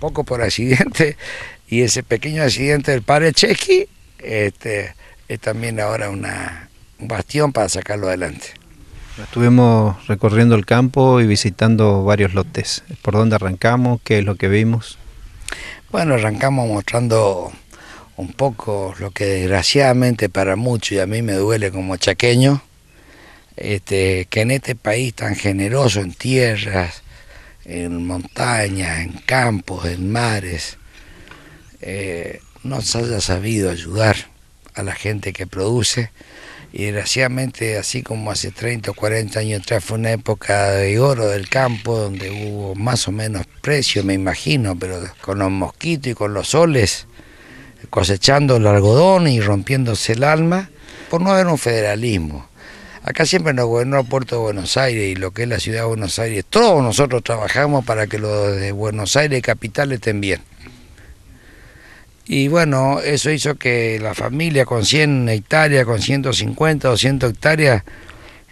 Poco por accidente, y ese pequeño accidente del padre Chequi este, es también ahora una, un bastión para sacarlo adelante. Estuvimos recorriendo el campo y visitando varios lotes. ¿Por dónde arrancamos? ¿Qué es lo que vimos? Bueno, arrancamos mostrando un poco lo que desgraciadamente para muchos y a mí me duele como chaqueño, este, que en este país tan generoso en tierras, en montañas, en campos, en mares, eh, no se haya sabido ayudar a la gente que produce. Y desgraciadamente, así como hace 30 o 40 años atrás fue una época de oro del campo, donde hubo más o menos precio, me imagino, pero con los mosquitos y con los soles, cosechando el algodón y rompiéndose el alma por no haber un federalismo. Acá siempre nos gobernó puerto de Buenos Aires y lo que es la ciudad de Buenos Aires. Todos nosotros trabajamos para que los de Buenos Aires capital estén bien. Y bueno, eso hizo que la familia con 100 hectáreas, con 150, 200 hectáreas,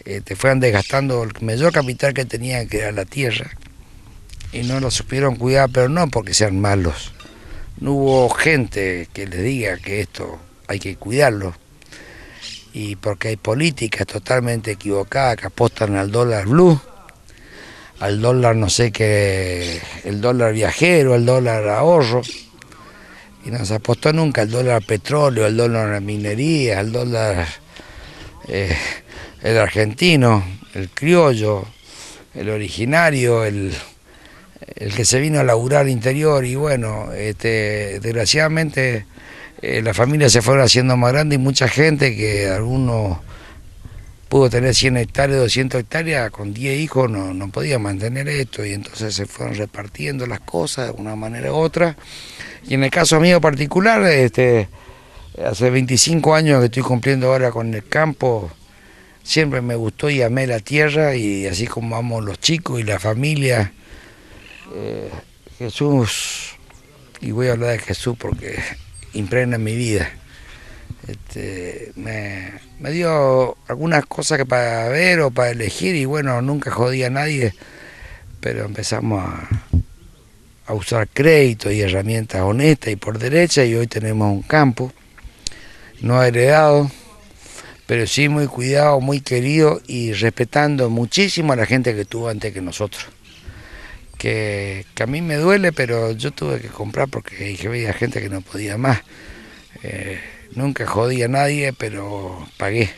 te este, fueran desgastando el mayor capital que tenían, que era la tierra. Y no lo supieron cuidar, pero no porque sean malos, no hubo gente que les diga que esto hay que cuidarlo. Y porque hay políticas totalmente equivocadas que apostan al dólar blue, al dólar no sé qué, el dólar viajero, al dólar ahorro. Y no se apostó nunca al dólar petróleo, al dólar minería, al dólar eh, el argentino, el criollo, el originario, el el que se vino a laburar interior y bueno, este, desgraciadamente eh, la familia se fueron haciendo más grande y mucha gente que algunos pudo tener 100 hectáreas, 200 hectáreas, con 10 hijos no, no podía mantener esto y entonces se fueron repartiendo las cosas de una manera u otra. Y en el caso mío particular, este, hace 25 años que estoy cumpliendo ahora con el campo, siempre me gustó y amé la tierra y así como amo los chicos y la familia, eh, Jesús, y voy a hablar de Jesús porque impregna mi vida, este, me, dio algunas cosas que para ver o para elegir y bueno, nunca jodí a nadie, pero empezamos a, a usar crédito y herramientas honestas y por derecha y hoy tenemos un campo no heredado, pero sí muy cuidado, muy querido y respetando muchísimo a la gente que estuvo antes que nosotros que, a mí me duele, pero yo tuve que comprar porque dije, veía gente que no podía más. Eh, nunca jodí a nadie, pero pagué.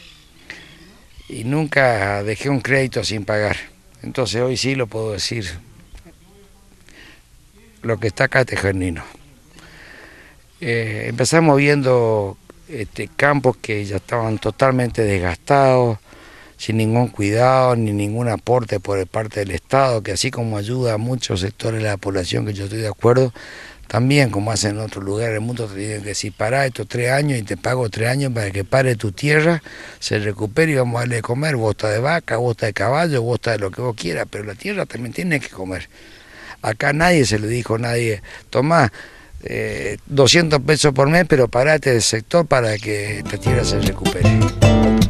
Y nunca dejé un crédito sin pagar. Entonces hoy sí lo puedo decir. Lo que está acá es tejernino. Eh, empezamos viendo este, campos que ya estaban totalmente desgastados, sin ningún cuidado ni ningún aporte por parte del Estado, que así como ayuda a muchos sectores de la población, que yo estoy de acuerdo, también como hacen en otros lugares del mundo, te dicen que si pará estos tres años y te pago tres años para que pare tu tierra, se recupere y vamos a darle de comer, bosta de vaca, bosta de caballo, bosta de lo que vos quieras, pero la tierra también tiene que comer. Acá nadie se le dijo, nadie, tomá 200 eh, pesos por mes, pero parate del sector para que esta tierra se recupere.